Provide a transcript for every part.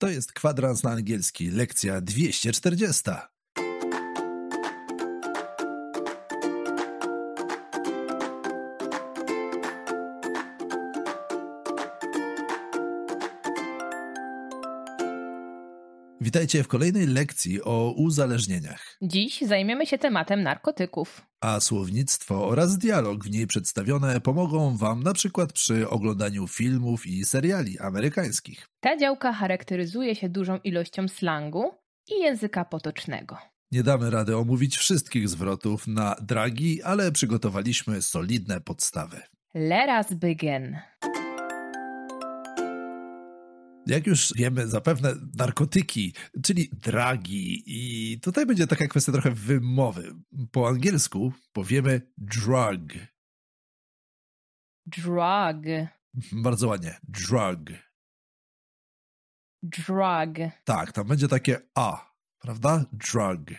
To jest kwadrans na angielski, lekcja 240. Witajcie w kolejnej lekcji o uzależnieniach. Dziś zajmiemy się tematem narkotyków. A słownictwo oraz dialog w niej przedstawione pomogą Wam na przykład przy oglądaniu filmów i seriali amerykańskich. Ta działka charakteryzuje się dużą ilością slangu i języka potocznego. Nie damy rady omówić wszystkich zwrotów na dragi, ale przygotowaliśmy solidne podstawy. Let us begin jak już wiemy, zapewne narkotyki, czyli dragi. I tutaj będzie taka kwestia trochę wymowy. Po angielsku powiemy drug. Drug. Bardzo ładnie. Drug. Drug. Tak, tam będzie takie A, prawda? Drug.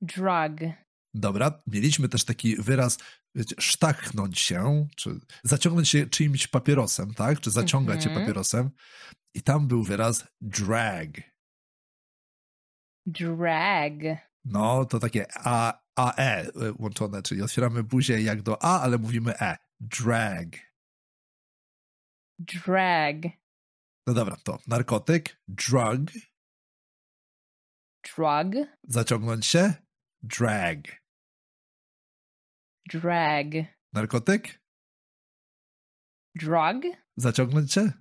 Drug. Dobra, mieliśmy też taki wyraz wiecie, sztachnąć się, czy zaciągnąć się czyimś papierosem, tak? Czy zaciągać się mhm. papierosem. I tam był wyraz drag. Drag. No, to takie a, a, e, e łączone, czyli otwieramy buzię jak do a, ale mówimy e. Drag. Drag. No dobra, to narkotyk, drug. Drug. Zaciągnąć się, drag. Drag. Narkotyk? Drug? Zaciągnąć się?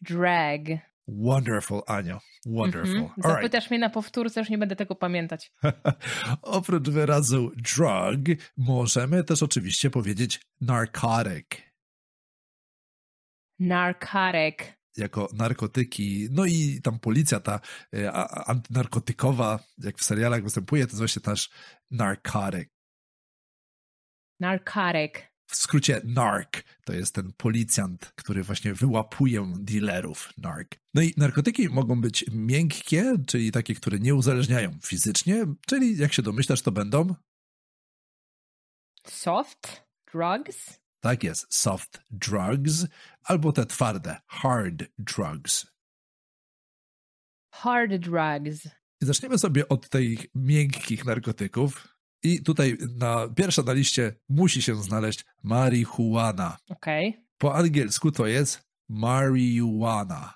Drag. Wonderful, Anio. Wonderful. Mm -hmm. Zapytasz right. mnie na powtórce, już nie będę tego pamiętać. Oprócz wyrazu drug, możemy też oczywiście powiedzieć narcotic. Narcotic. Jako narkotyki, no i tam policja ta e, antynarkotykowa, jak w serialach występuje, to jest właśnie też narcotic. Narkotyk. W skrócie nark. to jest ten policjant, który właśnie wyłapuje dealerów nark. No i narkotyki mogą być miękkie, czyli takie, które nie uzależniają fizycznie, czyli jak się domyślasz, to będą. Soft drugs? Tak jest, soft drugs, albo te twarde, hard drugs. Hard drugs. I zaczniemy sobie od tych miękkich narkotyków, i tutaj na, pierwsza na liście musi się znaleźć marihuana. Okej. Okay. Po angielsku to jest marihuana.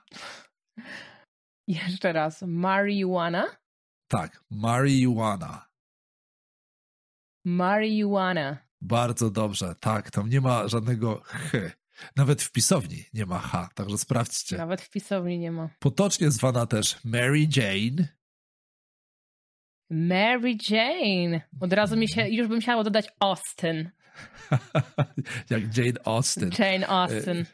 Jeszcze raz. Marihuana? Tak, marihuana. Marihuana. Bardzo dobrze, tak. Tam nie ma żadnego h. Nawet w pisowni nie ma h, także sprawdźcie. Nawet w pisowni nie ma. Potocznie zwana też Mary Jane, Mary Jane. Od razu mi się, już bym chciała dodać Austin. jak Jane Austen. Jane e, Austen.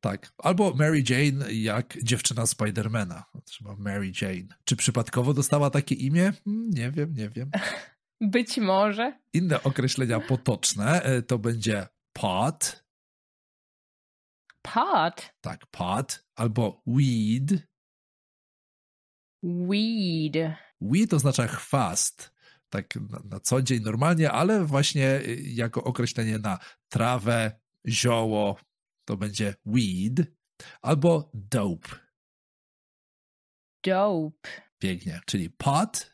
Tak. Albo Mary Jane jak dziewczyna Spidermana. Trzeba Mary Jane. Czy przypadkowo dostała takie imię? Hmm, nie wiem, nie wiem. Być może. Inne określenia potoczne e, to będzie pot. Pot? Tak, pot. Albo weed. Weed. Weed oznacza chwast, tak na, na co dzień normalnie, ale właśnie y, jako określenie na trawę, zioło, to będzie weed albo dope. Dope. Pięknie, czyli pot,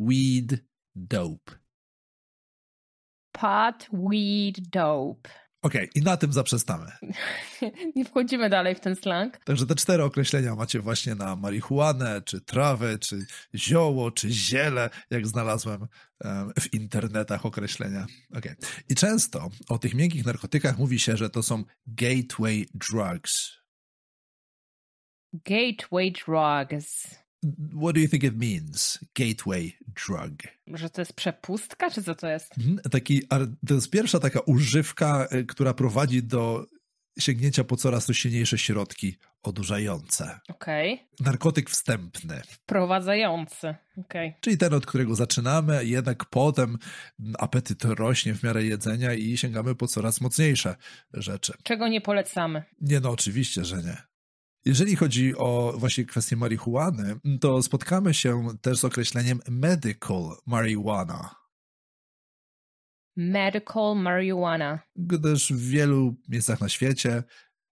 weed, dope. Pot, weed, dope. Okej, okay, i na tym zaprzestamy. Nie wchodzimy dalej w ten slang. Także te cztery określenia macie właśnie na marihuanę, czy trawę, czy zioło, czy ziele, jak znalazłem w internetach określenia. Okay. I często o tych miękkich narkotykach mówi się, że to są gateway drugs. Gateway drugs what do you think it means? Gateway drug. Może to jest przepustka, czy co to jest? Mhm, taki, to jest pierwsza taka używka, e, która prowadzi do sięgnięcia po coraz to silniejsze środki odurzające. Okej. Okay. Narkotyk wstępny. Wprowadzający. Okay. Czyli ten, od którego zaczynamy, jednak potem apetyt rośnie w miarę jedzenia i sięgamy po coraz mocniejsze rzeczy. Czego nie polecamy? Nie, no oczywiście, że nie. Jeżeli chodzi o właśnie kwestię marihuany, to spotkamy się też z określeniem medical marijuana. Medical marijuana. Gdyż w wielu miejscach na świecie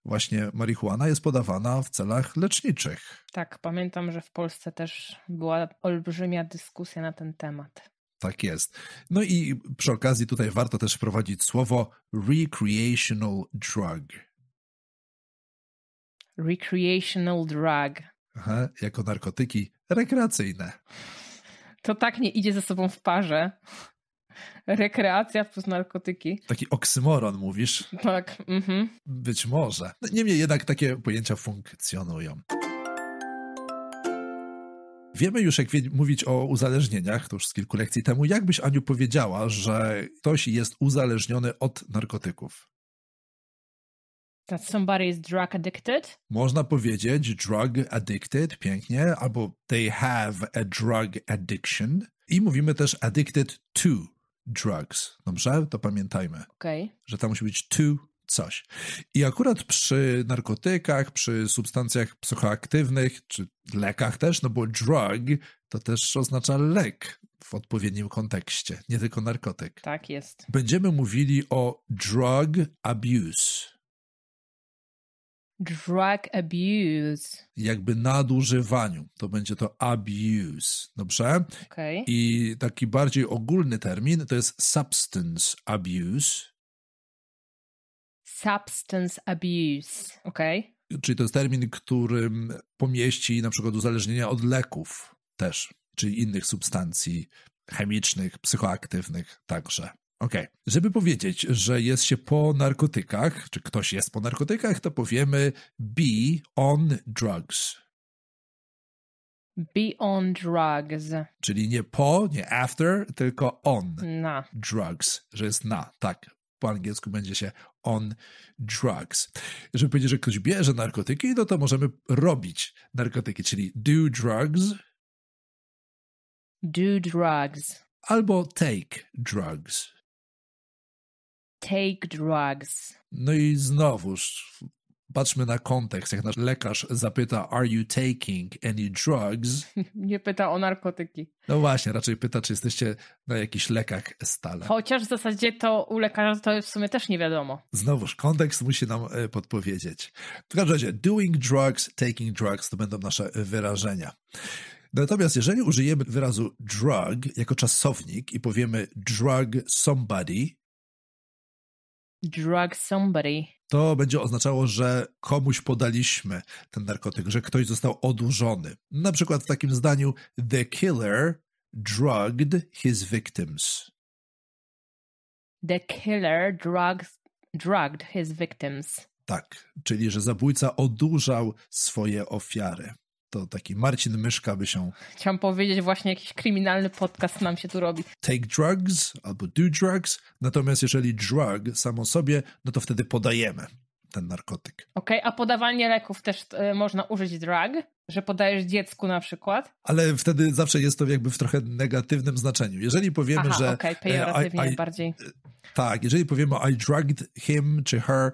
właśnie marihuana jest podawana w celach leczniczych. Tak, pamiętam, że w Polsce też była olbrzymia dyskusja na ten temat. Tak jest. No i przy okazji tutaj warto też wprowadzić słowo recreational drug. Recreational drug. Aha, jako narkotyki rekreacyjne. To tak nie idzie ze sobą w parze. Rekreacja plus narkotyki. Taki oksymoron mówisz? Tak. Mhm. Być może. Niemniej jednak takie pojęcia funkcjonują. Wiemy już, jak mówić o uzależnieniach, to już z kilku lekcji temu. Jak byś, Aniu, powiedziała, że ktoś jest uzależniony od narkotyków? That somebody is drug addicted? Można powiedzieć drug addicted, pięknie, albo they have a drug addiction. I mówimy też addicted to drugs. Dobrze? To pamiętajmy. Okay. Że tam musi być to coś. I akurat przy narkotykach, przy substancjach psychoaktywnych, czy lekach też, no bo drug to też oznacza lek w odpowiednim kontekście, nie tylko narkotyk. Tak jest. Będziemy mówili o drug abuse drug abuse. Jakby nadużywaniu. To będzie to abuse. Dobrze? Okay. I taki bardziej ogólny termin to jest substance abuse. Substance abuse. Ok. Okay. Czyli to jest termin, którym pomieści na przykład uzależnienia od leków też, czyli innych substancji chemicznych, psychoaktywnych także. Okej. Okay. Żeby powiedzieć, że jest się po narkotykach, czy ktoś jest po narkotykach, to powiemy be on drugs. Be on drugs. Czyli nie po, nie after, tylko on. Na. Drugs, że jest na, tak. Po angielsku będzie się on drugs. Żeby powiedzieć, że ktoś bierze narkotyki, no to możemy robić narkotyki, czyli do drugs. Do drugs. Albo take drugs take drugs. No i znowuż Patrzmy na kontekst. Jak nasz lekarz zapyta, Are you taking any drugs? Nie pyta o narkotyki. No właśnie, raczej pyta, czy jesteście na jakichś lekach stale. Chociaż w zasadzie to u lekarza to w sumie też nie wiadomo. Znowuż, kontekst musi nam e, podpowiedzieć. W każdym razie, doing drugs, taking drugs to będą nasze wyrażenia. Natomiast jeżeli użyjemy wyrazu drug jako czasownik i powiemy drug somebody, drug somebody. To będzie oznaczało, że komuś podaliśmy ten narkotyk, że ktoś został odurzony. Na przykład w takim zdaniu: The killer drugged his victims. The killer drugs, drugged his victims. Tak, czyli że zabójca odurzał swoje ofiary. To taki Marcin Myszka by się... chciałam powiedzieć, właśnie jakiś kryminalny podcast nam się tu robi. Take drugs albo do drugs, natomiast jeżeli drug samo sobie, no to wtedy podajemy ten narkotyk. Okej, okay, a podawanie leków też y, można użyć drug? Że podajesz dziecku na przykład? Ale wtedy zawsze jest to jakby w trochę negatywnym znaczeniu. Jeżeli powiemy, Aha, że... okej, okay, e, pejoratywnie I, I, bardziej. E, tak, jeżeli powiemy I drugged him czy her,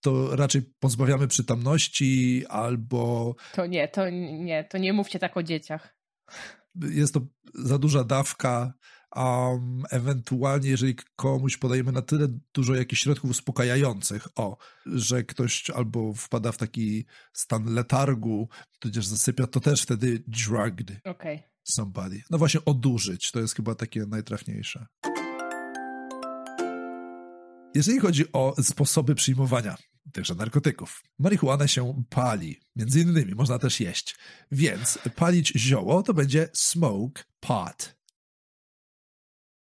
to raczej pozbawiamy przytomności albo. To nie, to nie, to nie mówcie tak o dzieciach. Jest to za duża dawka. Um, ewentualnie, jeżeli komuś podajemy na tyle dużo jakichś środków uspokajających, o, że ktoś albo wpada w taki stan letargu, tudzież zasypia, to też wtedy drugged okay. somebody. No właśnie, odurzyć to jest chyba takie najtrafniejsze. Jeżeli chodzi o sposoby przyjmowania także narkotyków. Marihuanę się pali, między innymi można też jeść. Więc palić zioło to będzie smoke pot.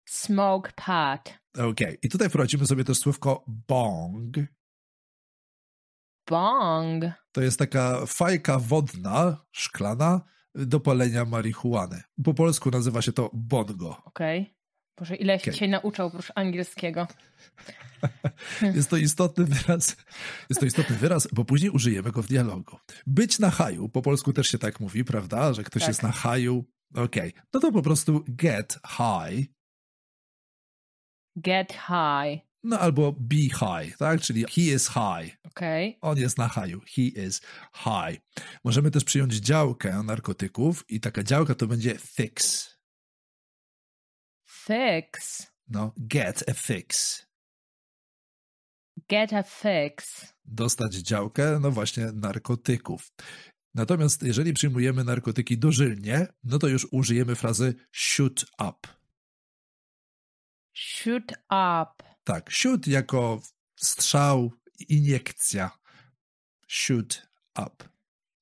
Smoke pot. Okej, okay. i tutaj wprowadzimy sobie też słówko bong. Bong. To jest taka fajka wodna, szklana, do palenia marihuany. Po polsku nazywa się to bongo. Okej. Okay. Boże, ile się dzisiaj nauczał oprócz angielskiego. Jest to istotny wyraz. Jest to istotny wyraz, bo później użyjemy go w dialogu. Być na haju, po polsku też się tak mówi, prawda? Że ktoś tak. jest na haju. Okej. Okay. No to po prostu get high. Get high. No albo be high, tak? Czyli he is high. Okay. On jest na haju. He is high. Możemy też przyjąć działkę narkotyków i taka działka to będzie fix fix. No, get a fix. Get a fix. Dostać działkę, no właśnie, narkotyków. Natomiast jeżeli przyjmujemy narkotyki dożylnie, no to już użyjemy frazy shoot up. Shoot up. Tak, shoot jako strzał, iniekcja. Shoot up.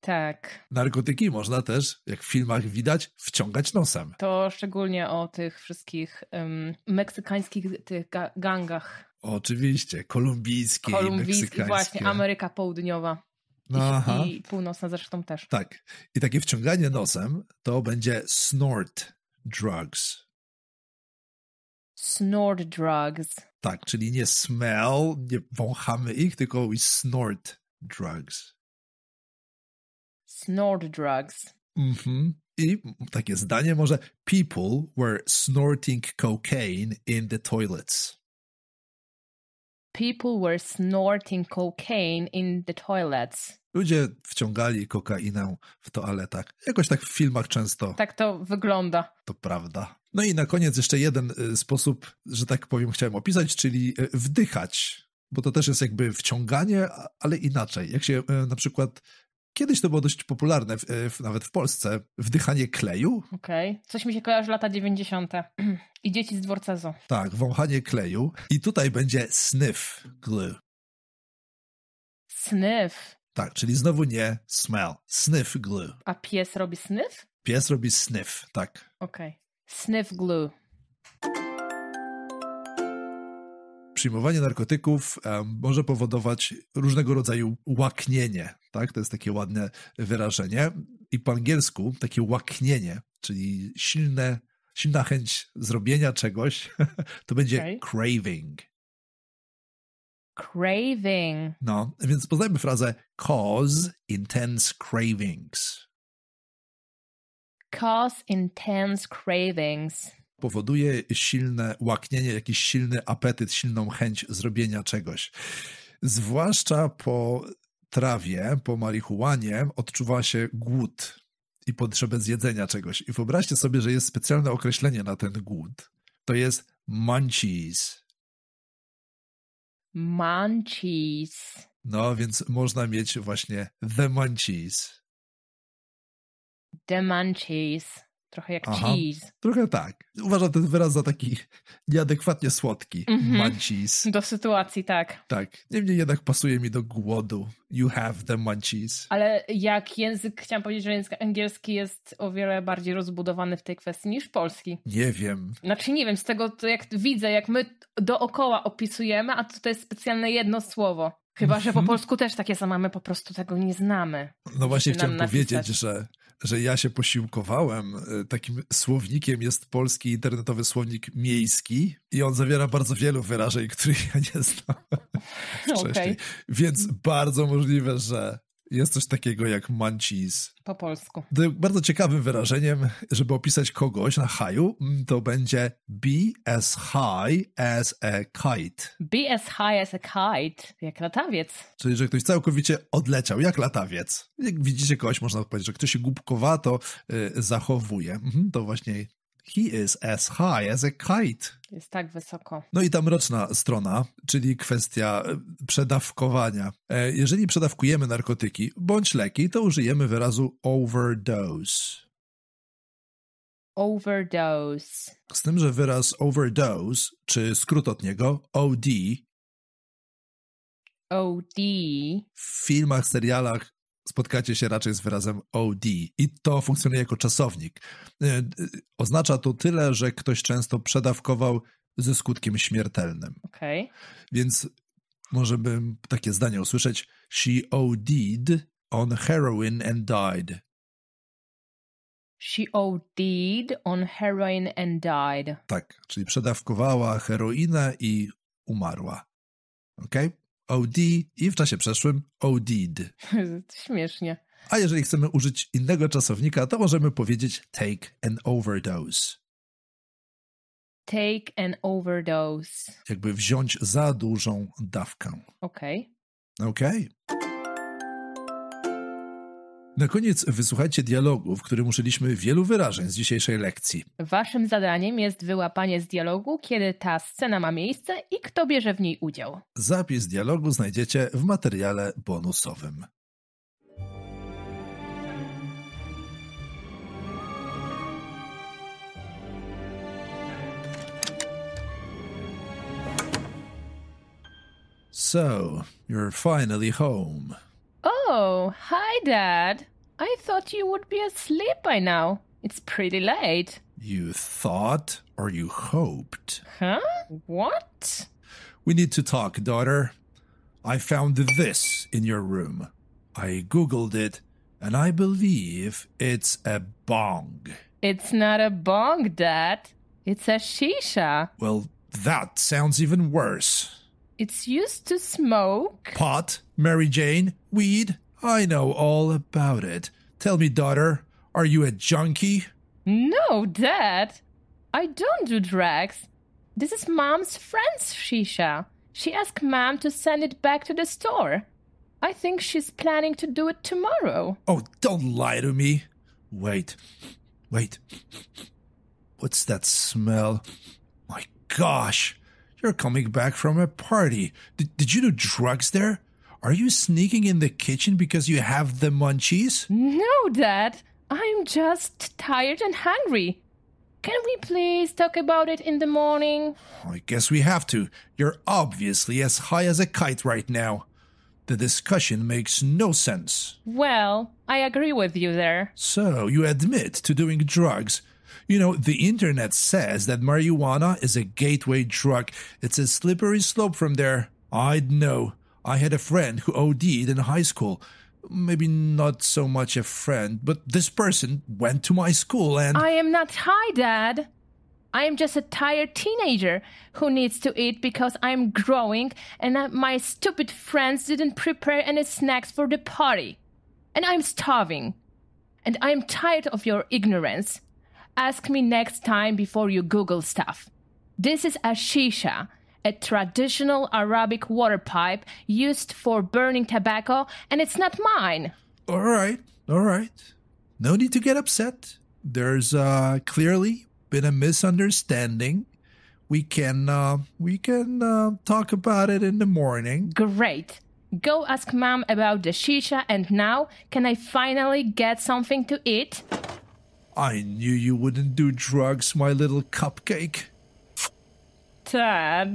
Tak. Narkotyki można też, jak w filmach widać, wciągać nosem. To szczególnie o tych wszystkich um, meksykańskich tych ga gangach. Oczywiście, kolumbijskie, kolumbijskie Właśnie, Ameryka Południowa. No, I, I północna zresztą też. Tak. I takie wciąganie nosem to będzie snort drugs. Snort drugs. Tak, czyli nie smell, nie wąchamy ich, tylko we snort drugs snort drugs. Mhm. I takie zdanie może people were snorting cocaine in the toilets. People were snorting cocaine in the toilets. Ludzie wciągali kokainę w toaletach. Jakoś tak w filmach często. Tak to wygląda. To prawda. No i na koniec jeszcze jeden y, sposób, że tak powiem, chciałem opisać, czyli y, wdychać. Bo to też jest jakby wciąganie, ale inaczej. Jak się y, na przykład Kiedyś to było dość popularne, w, e, w, nawet w Polsce, wdychanie kleju. Okej, okay. coś mi się kojarzy lata 90. I dzieci z dworca zoo. Tak, wąchanie kleju. I tutaj będzie sniff glue. Sniff. Tak, czyli znowu nie smell. Sniff glue. A pies robi sniff? Pies robi sniff, tak. Okej. Okay. Sniff glue. przyjmowanie narkotyków e, może powodować różnego rodzaju łaknienie, tak? To jest takie ładne wyrażenie. I po angielsku takie łaknienie, czyli silne, silna chęć zrobienia czegoś, to będzie okay. craving. Craving. No, więc poznajmy frazę cause intense cravings. Cause intense cravings powoduje silne łaknienie, jakiś silny apetyt, silną chęć zrobienia czegoś. Zwłaszcza po trawie, po marihuanie odczuwa się głód i potrzebę zjedzenia czegoś. I wyobraźcie sobie, że jest specjalne określenie na ten głód. To jest munchies. Munchies. No, więc można mieć właśnie the munchies. The munchies. Trochę jak Aha, cheese. Trochę tak. Uważam ten wyraz za taki nieadekwatnie słodki. Mm-hmm. Do sytuacji, tak. Tak. Niemniej jednak pasuje mi do głodu. You have the munchies. Ale jak język, chciałam powiedzieć, że język angielski jest o wiele bardziej rozbudowany w tej kwestii niż polski. Nie wiem. Znaczy nie wiem, z tego to jak widzę, jak my dookoła opisujemy, a tutaj jest specjalne jedno słowo. Chyba, że po mhm. polsku też takie same, my po prostu tego nie znamy. No właśnie chciałem powiedzieć, że że ja się posiłkowałem. E, takim słownikiem jest polski internetowy słownik miejski i on zawiera bardzo wielu wyrażeń, których ja nie znam okay. wcześniej. Więc bardzo możliwe, że jest coś takiego jak munchies. Po polsku. Bardzo ciekawym wyrażeniem, żeby opisać kogoś na haju, mm, to będzie be as high as a kite. Be as high as a kite, jak latawiec. Czyli, że ktoś całkowicie odleciał, jak latawiec. Jak widzicie kogoś, można powiedzieć, że ktoś się głupkowato y, zachowuje. Mhm, to właśnie He is as high as a kite. Jest tak wysoko. No i ta mroczna strona, czyli kwestia e, przedawkowania. E, jeżeli przedawkujemy narkotyki bądź leki, to użyjemy wyrazu overdose. Overdose. Z tym, że wyraz overdose, czy skrót od niego OD, OD. W filmach, serialach spotkacie się raczej z wyrazem OD i to funkcjonuje jako czasownik. E, oznacza to tyle, że ktoś często przedawkował ze skutkiem śmiertelnym. Okay. Więc może bym takie zdanie usłyszeć. She OD'd on heroin and died. She OD'd on heroin and died. Tak, czyli przedawkowała heroinę i umarła. Okej? Okay? OD i w czasie przeszłym OD'd. Śmiesznie. A jeżeli chcemy użyć innego czasownika, to możemy powiedzieć take an overdose. Take an overdose. Jakby wziąć za dużą dawkę. Okej. Okay. Okej. Okay. Na koniec wysłuchajcie dialogu, w którym użyliśmy wielu wyrażeń z dzisiejszej lekcji. Waszym zadaniem jest wyłapanie z dialogu, kiedy ta scena ma miejsce i kto bierze w niej udział. Zapis dialogu znajdziecie w materiale bonusowym. So, you're finally home. Oh, hi, Dad. I thought you would be asleep by now. It's pretty late. You thought or you hoped? Huh? What? We need to talk, daughter. I found this in your room. I googled it, and I believe it's a bong. It's not a bong, Dad. It's a shisha. Well, that sounds even worse. It's used to smoke. Pot, Mary Jane, weed. I know all about it. Tell me, daughter, are you a junkie? No, Dad. I don't do drugs. This is Mom's friend's shisha. She asked Mom to send it back to the store. I think she's planning to do it tomorrow. Oh, don't lie to me. Wait. Wait. What's that smell? My gosh you are coming back from a party. did you do drugs there? Are you sneaking in the kitchen because you have the munchies? No, Dad. I'm just tired and hungry. Can we please talk about it in the morning? I guess we have to. You're obviously as high as a kite right now. The discussion makes no sense. Well, I agree with you there. So, you admit to doing drugs you know, the internet says that marijuana is a gateway drug. It's a slippery slope from there. I'd know. I had a friend who OD'd in high school. Maybe not so much a friend, but this person went to my school and. I am not high, Dad. I am just a tired teenager who needs to eat because I'm growing and my stupid friends didn't prepare any snacks for the party. And I'm starving. And I'm tired of your ignorance. Ask me next time before you Google stuff. This is a shisha, a traditional Arabic water pipe used for burning tobacco, and it's not mine. All right, all right. No need to get upset. There's uh, clearly been a misunderstanding. We can uh, we can uh, talk about it in the morning. Great. Go ask mom about the shisha, and now can I finally get something to eat? I knew you wouldn't do drugs, my little cupcake. Tad.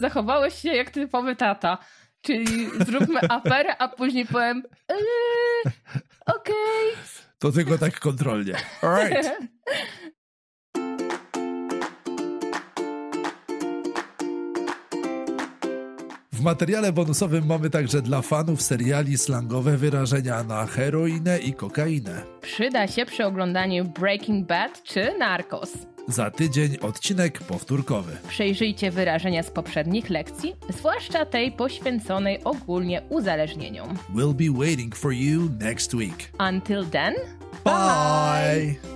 Zachowałeś się jak typowy tata. Czyli zróbmy aferę, a później powiem yy, okej. Okay. To tylko tak kontrolnie. right. W materiale bonusowym mamy także dla fanów seriali slangowe wyrażenia na heroinę i kokainę. Przyda się przy oglądaniu Breaking Bad czy Narcos. Za tydzień odcinek powtórkowy. Przejrzyjcie wyrażenia z poprzednich lekcji, zwłaszcza tej poświęconej ogólnie uzależnieniom. We'll be waiting for you next week. Until then, bye. bye.